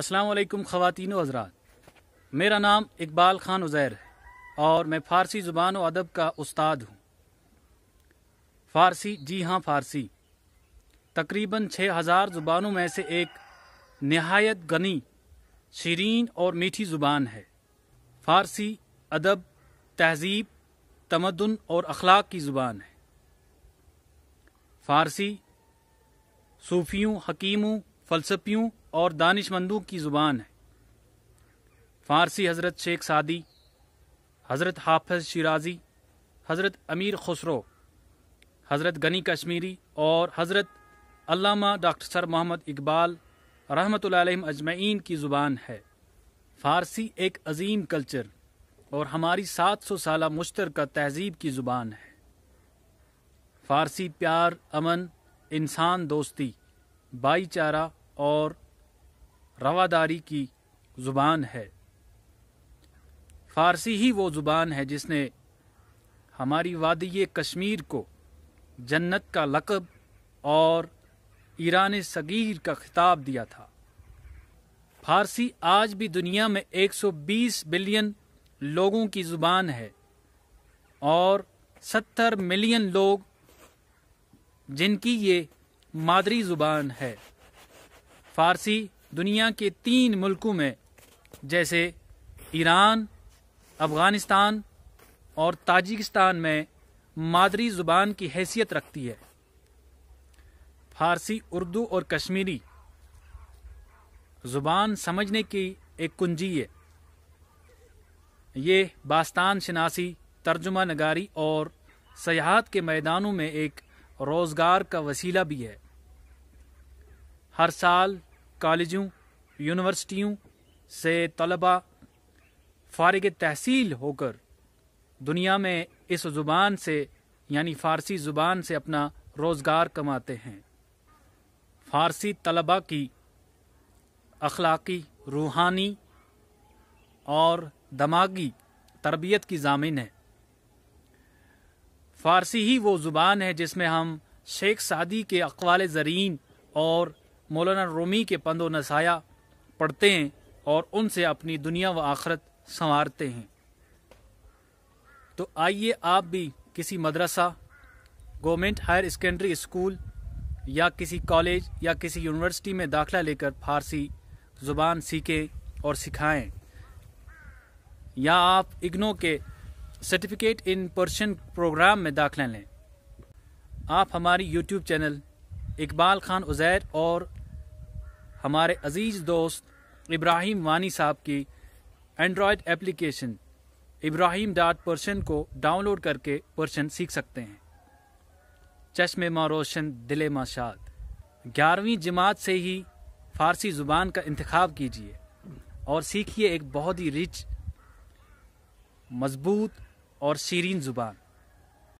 असलकम ख़वान हजरात मेरा नाम इकबाल ख़ान उज़ैर है और मैं फ़ारसी ज़ुबान और अदब का उस्ताद हूँ फ़ारसी जी हाँ फ़ारसी तकरीबन छः हज़ार ज़ुबानों में से एक नहायत गनी शरीन और मीठी ज़ुबान है फ़ारसी अदब तहज़ीब तमदन और अखलाक की ज़ुबान है फ़ारसी सूफियों हकीमों फ़लसफ़ियों और दानिशमंदों की ज़ुबान है फ़ारसी हज़रत शेख सादी हज़रत हाफज शिराजी हज़रत अमीर खुसरो हज़रत गनी कश्मीरी और हज़रत अल्लामा डॉक्टर सर मोहम्मद इकबाल रहमत अजमैन की ज़ुबान है फ़ारसी एक अजीम कल्चर और हमारी सात सौ साल मुश्तर का तहजीब की ज़ुबान है फ़ारसी प्यार अमन इंसान दोस्ती भाईचारा और रवादारी की ज़ुबान है फ़ारसी ही वो ज़ुबान है जिसने हमारी वादी कश्मीर को जन्नत का लकब और ईरान सगीर का खिताब दिया था फारसी आज भी दुनिया में 120 बिलियन लोगों की ज़ुबान है और 70 मिलियन लोग जिनकी ये मादरी ज़ुबान है फारसी दुनिया के तीन मुल्कों में जैसे ईरान अफ़गानिस्तान और ताजिकिस्तान में मादरी ज़ुबान की हैसियत रखती है फारसी उर्दू और कश्मीरी ज़ुबान समझने की एक कुंजी है ये बास्तान शनासी तर्जुमा नगारी और सयाहत के मैदानों में एक रोज़गार का वसीला भी है हर साल कॉलेजों यूनिवर्सिटियों से तलबा फारग तहसील होकर दुनिया में इस ज़ुबान से यानी फ़ारसी ज़ुबान से अपना रोज़गार कमाते हैं फ़ारसी तलबा की अखलाकी रूहानी और दमागी तरबियत की जामिन है फ़ारसी ही वो ज़ुबान है जिसमें हम शेख सादी के अकवाल ज़रीन और मौलाना रोमी के पंदो नसाया पढ़ते हैं और उनसे अपनी दुनिया व आखरत संवारते हैं तो आइए आप भी किसी मदरसा गवर्नमेंट हायर सेकेंडरी स्कूल या किसी कॉलेज या किसी यूनिवर्सिटी में दाखला लेकर फारसी ज़ुबान सीखें और सिखाएं या आप इग्नो के सर्टिफिकेट इन पर्शन प्रोग्राम में दाखला लें आप हमारी यूट्यूब चैनल इकबाल खान उज़ैर और हमारे अजीज़ दोस्त इब्राहिम वानी साहब की android application Ibrahim dot Persian को डाउनलोड करके पर्शन सीख सकते हैं चश्मे मा रोशन दिले माशाद शाद ग्यारहवीं जमात से ही फ़ारसी ज़ुबान का इंतखब कीजिए और सीखिए एक बहुत ही रिच मज़बूत और शीरीन ज़ुबान